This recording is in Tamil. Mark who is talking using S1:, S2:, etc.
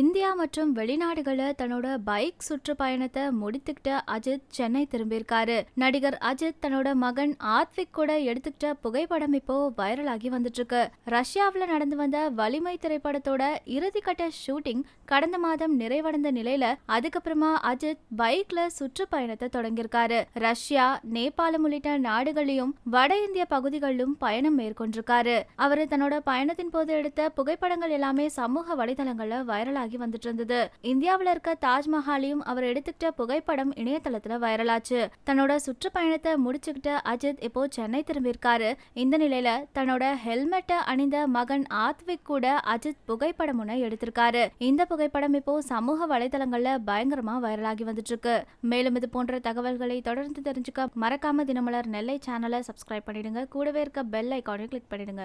S1: இந்தியா மற்றும் வெளிநாடுகள தன்னோட பைக் சுற்றுப்பயணத்தை முடித்துக்கிட்ட அஜித் சென்னை திரும்பியிருக்காரு நடிகர் அஜித் தன்னோட மகன் ஆத்விக் கூட எடுத்துக்கிட்ட புகைப்படம் இப்போ வைரல் ஆகி வந்துட்டு இருக்கு ரஷ்யாவில் நடந்து வந்த வலிமை திரைப்படத்தோட இறுதிக்கட்ட ஷூட்டிங் கடந்த மாதம் நிறைவடைந்த நிலையில அதுக்கப்புறமா அஜித் பைக்ல சுற்றுப்பயணத்தை தொடங்கியிருக்காரு ரஷ்யா நேபாளம் உள்ளிட்ட நாடுகளிலும் வட இந்திய பகுதிகளிலும் பயணம் மேற்கொண்டிருக்காரு அவர் தன்னோட பயணத்தின் போது எடுத்த புகைப்படங்கள் எல்லாமே சமூக வலைதளங்கள்ல வைரல் வைரல் ஆகி வந்துட்டு இருந்தது இந்தியாவில் இருக்க தாஜ்மஹாலையும் அவர் எடுத்துக்கிட்ட புகைப்படம் இணையதளத்துல வைரலாச்சு தன்னோட சுற்றுப்பயணத்தை முடிச்சுக்கிட்ட அஜித் இப்போ சென்னை திரும்பியிருக்காரு இந்த நிலையில தன்னோட ஹெல்மெட்டை அணிந்த மகன் ஆத்விக் கூட அஜித் புகைப்படம் ஒன்று எடுத்திருக்காரு இந்த புகைப்படம் இப்போ சமூக வலைதளங்கள்ல பயங்கரமா வைரலாகி வந்துட்டு இருக்கு மேலும் இது போன்ற தகவல்களை தொடர்ந்து தெரிஞ்சுக்க மறக்காம தினமலர் நெல்லை சேனலை சப்ஸ்கிரைப் பண்ணிடுங்க கூடவே இருக்க பெல் ஐக்கானையும் கிளிக் பண்ணிடுங்க